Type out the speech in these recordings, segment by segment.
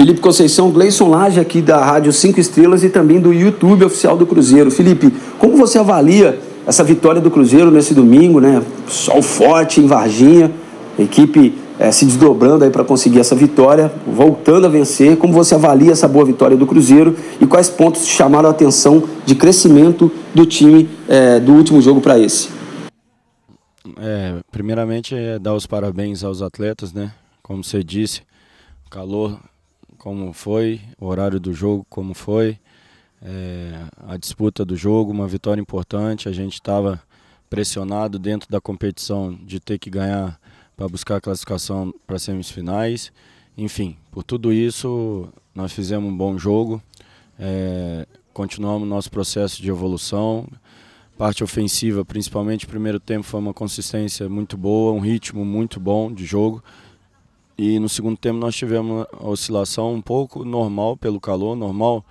Felipe Conceição, Gleison Laje aqui da Rádio 5 Estrelas e também do YouTube oficial do Cruzeiro. Felipe, como você avalia essa vitória do Cruzeiro nesse domingo, né? Sol forte em Varginha, equipe é, se desdobrando aí para conseguir essa vitória, voltando a vencer. Como você avalia essa boa vitória do Cruzeiro e quais pontos chamaram a atenção de crescimento do time é, do último jogo para esse? É, primeiramente, é dar os parabéns aos atletas, né? Como você disse, calor como foi, o horário do jogo, como foi, é, a disputa do jogo, uma vitória importante. A gente estava pressionado dentro da competição de ter que ganhar para buscar a classificação para semifinais. Enfim, por tudo isso, nós fizemos um bom jogo, é, continuamos nosso processo de evolução. Parte ofensiva, principalmente o primeiro tempo, foi uma consistência muito boa, um ritmo muito bom de jogo. E no segundo tempo nós tivemos a oscilação um pouco normal pelo calor, normal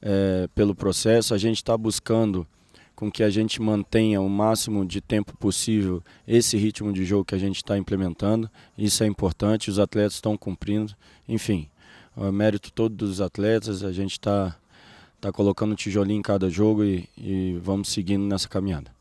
é, pelo processo. A gente está buscando com que a gente mantenha o máximo de tempo possível esse ritmo de jogo que a gente está implementando. Isso é importante, os atletas estão cumprindo. Enfim, o é mérito todo dos atletas, a gente está tá colocando tijolinho em cada jogo e, e vamos seguindo nessa caminhada.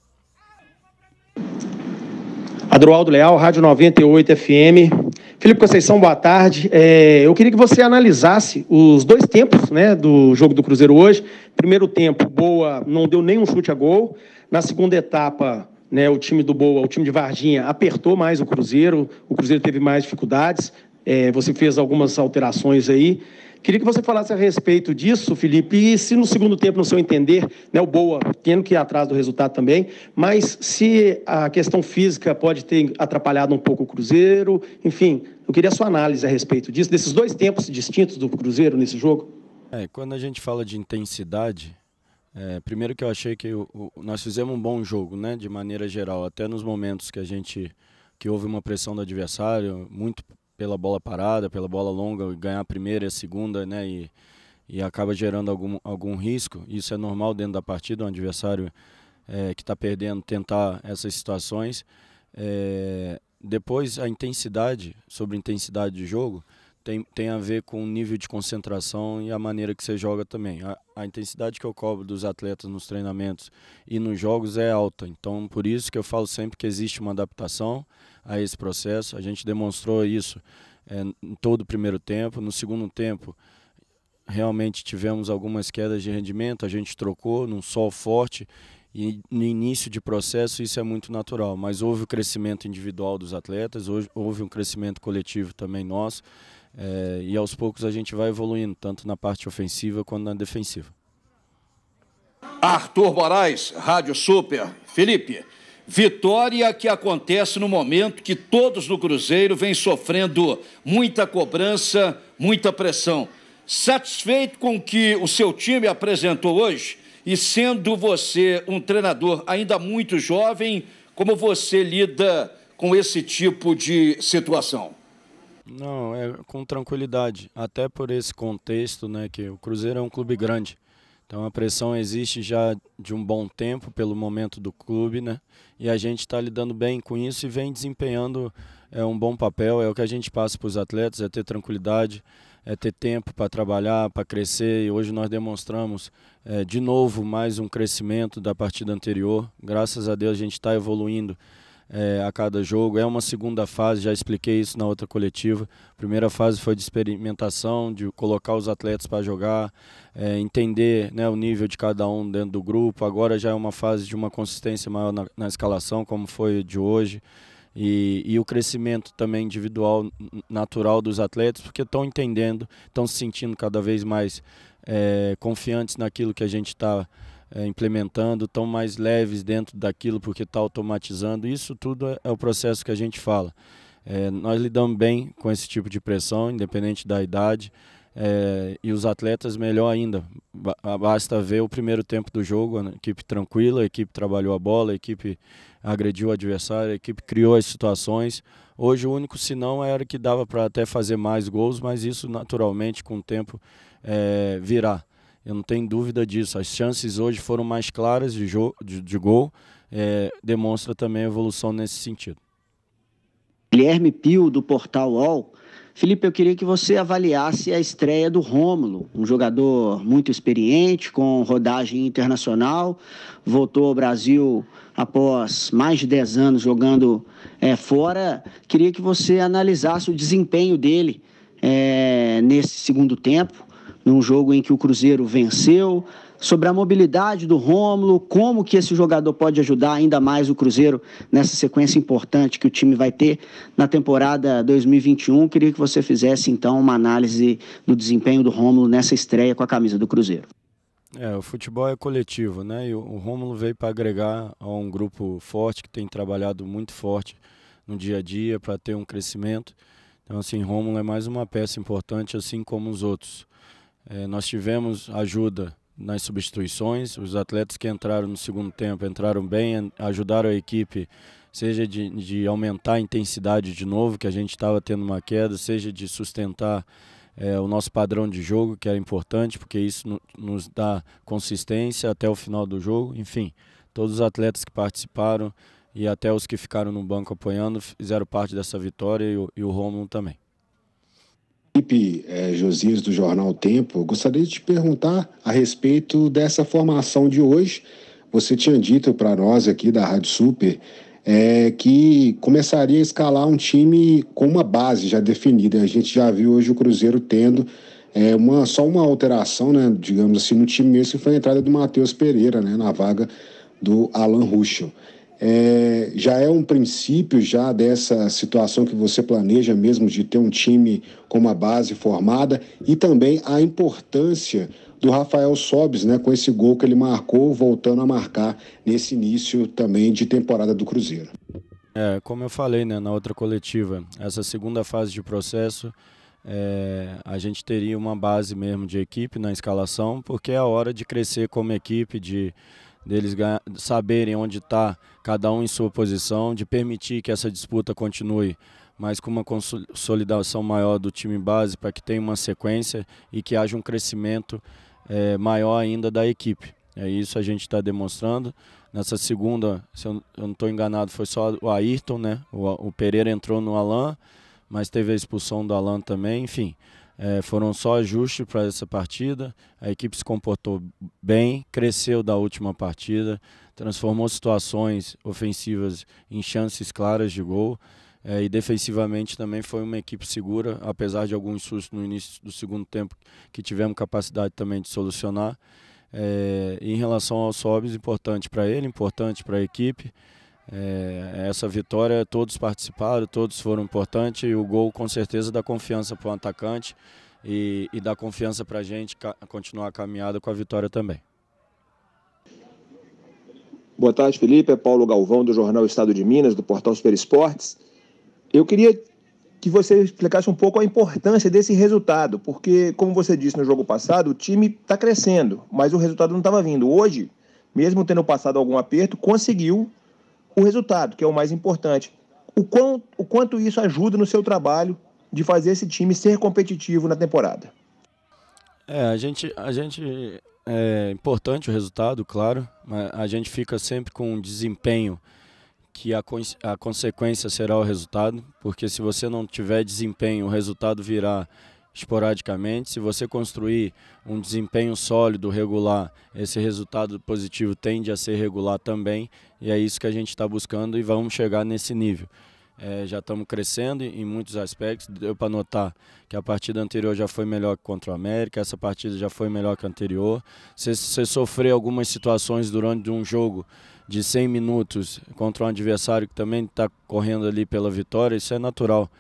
Adroaldo Leal, Rádio 98 FM. Felipe Conceição, boa tarde. É, eu queria que você analisasse os dois tempos né, do jogo do Cruzeiro hoje. Primeiro tempo, Boa não deu nenhum chute a gol. Na segunda etapa, né, o time do Boa, o time de Varginha, apertou mais o Cruzeiro, o Cruzeiro teve mais dificuldades. É, você fez algumas alterações aí. Queria que você falasse a respeito disso, Felipe, e se no segundo tempo, no seu entender, né, o Boa tendo que ir atrás do resultado também, mas se a questão física pode ter atrapalhado um pouco o Cruzeiro, enfim, eu queria a sua análise a respeito disso, desses dois tempos distintos do Cruzeiro nesse jogo. É, quando a gente fala de intensidade, é, primeiro que eu achei que o, o, nós fizemos um bom jogo, né, de maneira geral, até nos momentos que a gente que houve uma pressão do adversário, muito pela bola parada, pela bola longa, ganhar a primeira e a segunda, né? E, e acaba gerando algum, algum risco. Isso é normal dentro da partida, um adversário é, que está perdendo tentar essas situações. É, depois a intensidade, sobre intensidade de jogo, tem, tem a ver com o nível de concentração e a maneira que você joga também. A, a, intensidade que eu cobro dos atletas nos treinamentos e nos jogos é alta. Então, por isso que eu falo sempre que existe uma adaptação a esse processo. A gente demonstrou isso é, em todo o primeiro tempo. No segundo tempo, realmente tivemos algumas quedas de rendimento. A gente trocou num sol forte e no início de processo isso é muito natural. Mas houve o crescimento individual dos atletas, houve, houve um crescimento coletivo também nosso. É, e aos poucos a gente vai evoluindo, tanto na parte ofensiva quanto na defensiva. Arthur Moraes, Rádio Super. Felipe, vitória que acontece no momento que todos no Cruzeiro vêm sofrendo muita cobrança, muita pressão. Satisfeito com o que o seu time apresentou hoje e sendo você um treinador ainda muito jovem, como você lida com esse tipo de situação? Não, é com tranquilidade. Até por esse contexto, né, que o Cruzeiro é um clube grande. Então a pressão existe já de um bom tempo pelo momento do clube, né? E a gente está lidando bem com isso e vem desempenhando é, um bom papel. É o que a gente passa para os atletas, é ter tranquilidade, é ter tempo para trabalhar, para crescer. E hoje nós demonstramos é, de novo mais um crescimento da partida anterior. Graças a Deus a gente está evoluindo é, a cada jogo. É uma segunda fase, já expliquei isso na outra coletiva. A primeira fase foi de experimentação, de colocar os atletas para jogar, é, entender né, o nível de cada um dentro do grupo. Agora já é uma fase de uma consistência maior na, na escalação, como foi de hoje. E, e, o crescimento também individual natural dos atletas, porque estão entendendo, estão se sentindo cada vez mais é, confiantes naquilo que a gente está é, implementando, estão mais leves dentro daquilo porque está automatizando. Isso tudo é, é o processo que a gente fala. É, nós lidamos bem com esse tipo de pressão, independente da idade, é, e os atletas melhor ainda. Basta ver o primeiro tempo do jogo, a né? equipe tranquila, a equipe trabalhou a bola, a equipe agrediu o adversário, a equipe criou as situações. Hoje o único sinão era que dava para até fazer mais gols, mas isso naturalmente com o tempo é, virá. Eu não tenho dúvida disso. As chances hoje foram mais claras de, de, de gol. É, demonstra também a evolução nesse sentido. Guilherme Pio, do Portal UOL. Felipe, eu queria que você avaliasse a estreia do Rômulo, um jogador muito experiente, com rodagem internacional, voltou ao Brasil após mais de 10 anos jogando é, fora. Queria que você analisasse o desempenho dele é, nesse segundo tempo num jogo em que o Cruzeiro venceu, sobre a mobilidade do Rômulo, como que esse jogador pode ajudar ainda mais o Cruzeiro nessa sequência importante que o time vai ter na temporada 2021. Queria que você fizesse então uma análise do desempenho do Rômulo nessa estreia com a camisa do Cruzeiro. É, o futebol é coletivo, né? E o Rômulo veio para agregar a um grupo forte que tem trabalhado muito forte no dia a dia para ter um crescimento. Então, assim, Rômulo é mais uma peça importante, assim como os outros. É, nós tivemos ajuda nas substituições, os atletas que entraram no segundo tempo entraram bem, ajudaram a equipe, seja de, de aumentar a intensidade de novo, que a gente estava tendo uma queda, seja de sustentar é, o nosso padrão de jogo, que era importante, porque isso no, nos dá consistência até o final do jogo. Enfim, todos os atletas que participaram e até os que ficaram no banco apoiando fizeram parte dessa vitória e o, e o Romulo também. Felipe é, Josias, do jornal Tempo, gostaria de te perguntar a respeito dessa formação de hoje. Você tinha dito para nós aqui da Rádio Super é, que começaria a escalar um time com uma base já definida. A gente já viu hoje o Cruzeiro tendo é, uma, só uma alteração, né, digamos assim, no time mesmo, que foi a entrada do Matheus Pereira né, na vaga do Alan Ruschel é, já é um princípio já dessa situação que você planeja mesmo de ter um time com uma base formada e também a importância do Rafael Sobes, né, com esse gol que ele marcou, voltando a marcar nesse início também de temporada do Cruzeiro. É, como eu falei né, na outra coletiva, essa segunda fase de processo é, a gente teria uma base mesmo de equipe na escalação, porque é a hora de crescer como equipe, de deles saberem onde está cada um em sua posição, de permitir que essa disputa continue, mas com uma consolidação maior do time base para que tenha uma sequência e que haja um crescimento é, maior ainda da equipe. É isso a gente está demonstrando. Nessa segunda, se eu, não estou enganado, foi só o Ayrton, né? O, o Pereira entrou no Alan, mas teve a expulsão do Alan também, enfim. É, foram só ajustes para essa partida. A equipe se comportou bem, cresceu da última partida, transformou situações ofensivas em chances claras de gol. É, e defensivamente também foi uma equipe segura, apesar de alguns sustos no início do segundo tempo que tivemos capacidade também de solucionar. É, em relação aos sobres, importante para ele, importante para a equipe. É, essa vitória todos participaram, todos foram importantes e o gol com certeza dá confiança para o atacante e, e dá confiança para a gente continuar a caminhada com a vitória também. Boa tarde, Felipe. É Paulo Galvão, do jornal Estado de Minas, do portal Super Esportes. Eu queria que você explicasse um pouco a importância desse resultado, porque, como você disse no jogo passado, o time está crescendo, mas o resultado não estava vindo. Hoje, mesmo tendo passado algum aperto, conseguiu o resultado, que é o mais importante. O, quão, o quanto isso ajuda no seu trabalho de fazer esse time ser competitivo na temporada? É, a gente, a gente é importante o resultado, claro, mas a gente fica sempre com um desempenho que a, a consequência será o resultado, porque se você não tiver desempenho, o resultado virá esporadicamente. Se você construir um desempenho sólido, regular, esse resultado positivo tende a ser regular também. E é isso que a gente está buscando e vamos chegar nesse nível. É, já estamos crescendo em muitos aspectos. Deu para notar que a partida anterior já foi melhor que contra o América, essa partida já foi melhor que a anterior. Se você sofrer algumas situações durante um jogo de 100 minutos contra um adversário que também está correndo ali pela vitória, isso é natural.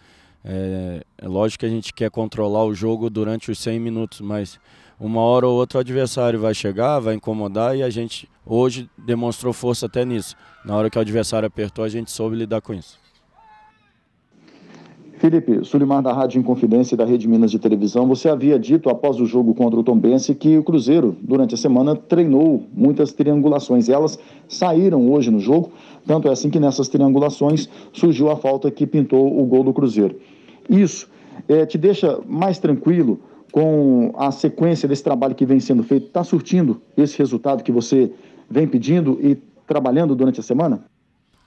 É, é, lógico que a gente quer controlar o jogo durante os 100 minutos, mas uma hora ou outra o adversário vai chegar, vai incomodar e a gente hoje demonstrou força até nisso. Na hora que o adversário apertou, a gente soube lidar com isso. Felipe, Sulimar da Rádio Inconfidência e da Rede Minas de Televisão, você havia dito após o jogo contra o Tombense que o Cruzeiro, durante a semana, treinou muitas triangulações. Elas saíram hoje no jogo, tanto é assim que nessas triangulações surgiu a falta que pintou o gol do Cruzeiro. Isso é, te deixa mais tranquilo com a sequência desse trabalho que vem sendo feito? Está surtindo esse resultado que você vem pedindo e trabalhando durante a semana?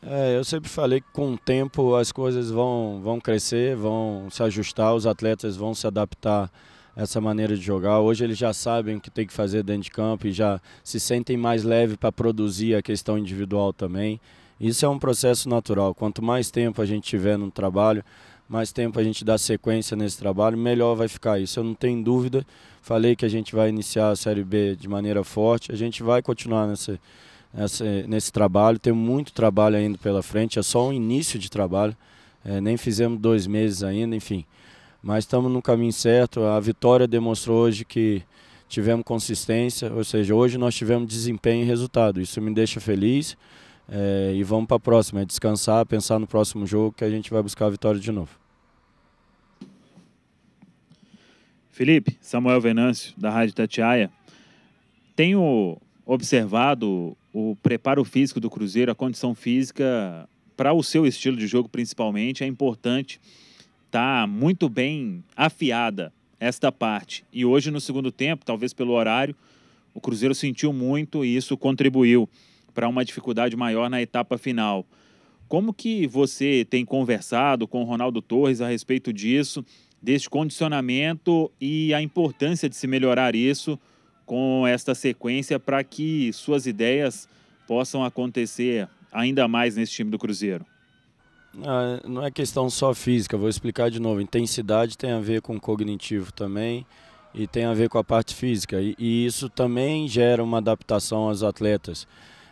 É, eu sempre falei que com o tempo as coisas vão, vão crescer, vão se ajustar, os atletas vão se adaptar a essa maneira de jogar. Hoje eles já sabem o que tem que fazer dentro de campo e já se sentem mais leve para produzir a questão individual também. Isso é um processo natural. Quanto mais tempo a gente tiver no trabalho, mais tempo a gente dá sequência nesse trabalho, melhor vai ficar isso. Eu não tenho dúvida. Falei que a gente vai iniciar a Série B de maneira forte. A gente vai continuar nessa nesse trabalho. Tem muito trabalho ainda pela frente, é só um início de trabalho. É, nem fizemos dois meses ainda, enfim. Mas estamos no caminho certo. A vitória demonstrou hoje que tivemos consistência, ou seja, hoje nós tivemos desempenho e resultado. Isso me deixa feliz. É, e vamos para a próxima, é descansar, pensar no próximo jogo que a gente vai buscar a vitória de novo. Felipe, Samuel Venâncio, da Rádio Tatiaia. tenho observado o preparo físico do Cruzeiro, a condição física para o seu estilo de jogo principalmente é importante tá muito bem afiada esta parte. E hoje no segundo tempo, talvez pelo horário, o Cruzeiro sentiu muito e isso contribuiu para uma dificuldade maior na etapa final. Como que você tem conversado com o Ronaldo Torres a respeito disso, deste condicionamento e a importância de se melhorar isso? com esta sequência para que suas ideias possam acontecer ainda mais nesse time do Cruzeiro? Ah, não é questão só física, vou explicar de novo. Intensidade tem a ver com cognitivo também e tem a ver com a parte física. E, e isso também gera uma adaptação aos atletas.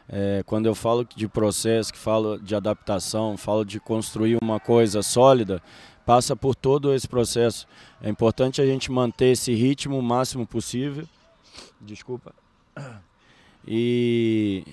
É, quando eu falo de processo, que falo de adaptação, falo de construir uma coisa sólida, passa por todo esse processo. É importante a gente manter esse ritmo o máximo possível Desculpa. E,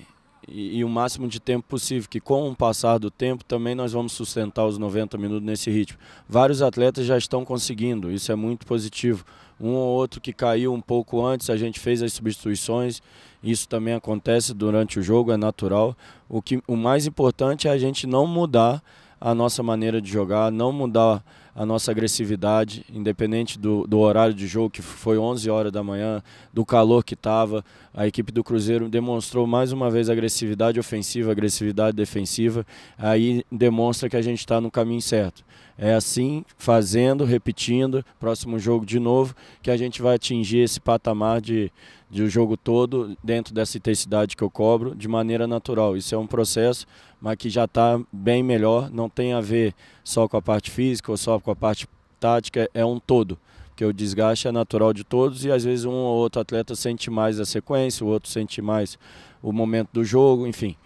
e, e, o máximo de tempo possível, que com o passar do tempo também nós vamos sustentar os 90 minutos nesse ritmo. Vários atletas já estão conseguindo, isso é muito positivo. Um ou outro que caiu um pouco antes, a gente fez as substituições, isso também acontece durante o jogo, é natural. O, que, o mais importante é a gente não mudar a nossa maneira de jogar, não mudar a nossa agressividade, independente do, do, horário de jogo, que foi 11 horas da manhã, do calor que estava. A equipe do Cruzeiro demonstrou mais uma vez agressividade ofensiva, agressividade defensiva. Aí demonstra que a gente está no caminho certo. É assim, fazendo, repetindo, próximo jogo de novo, que a gente vai atingir esse patamar de, de jogo todo dentro dessa intensidade que eu cobro de maneira natural. Isso é um processo mas que já está bem melhor. Não tem a ver só com a parte física ou só com a parte tática, é um todo. Porque o desgaste é natural de todos e às vezes um ou outro atleta sente mais a sequência, o outro sente mais o momento do jogo, enfim.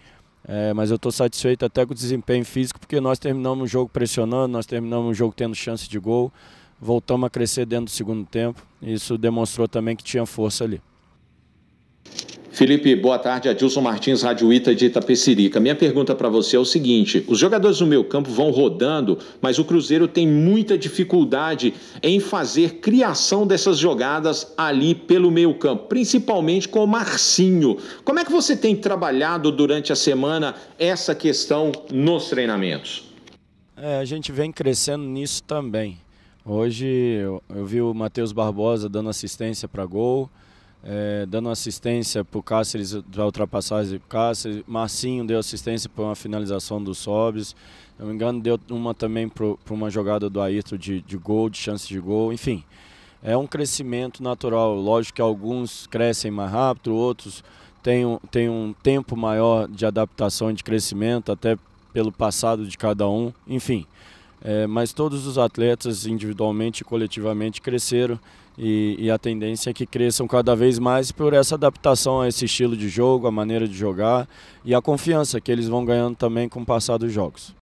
É, mas eu estou satisfeito até com o desempenho físico, porque nós terminamos o jogo pressionando, nós terminamos o jogo tendo chance de gol, voltamos a crescer dentro do segundo tempo. Isso demonstrou também que tinha força ali. Felipe, boa tarde. Adilson Martins, Rádio Ita de Itapecerica. Minha pergunta para você é o seguinte: os jogadores do meu campo vão rodando, mas o Cruzeiro tem muita dificuldade em fazer criação dessas jogadas ali pelo meio campo, principalmente com o Marcinho. Como é que você tem trabalhado durante a semana essa questão nos treinamentos? É, a gente vem crescendo nisso também. Hoje eu, eu vi o Matheus Barbosa dando assistência para gol é, dando assistência para o Cáceres, para ultrapassagem do Cáceres. Marcinho deu assistência para uma finalização do Sobis. Se não me engano, deu uma também para uma jogada do Ayrton de, de gol, de chance de gol, enfim. É um crescimento natural. Lógico que alguns crescem mais rápido, outros têm um, têm um tempo maior de adaptação e de crescimento, até pelo passado de cada um, enfim. É, mas todos os atletas, individualmente e coletivamente, cresceram e, e, a tendência é que cresçam cada vez mais por essa adaptação a esse estilo de jogo, a maneira de jogar e a confiança que eles vão ganhando também com o passar dos jogos.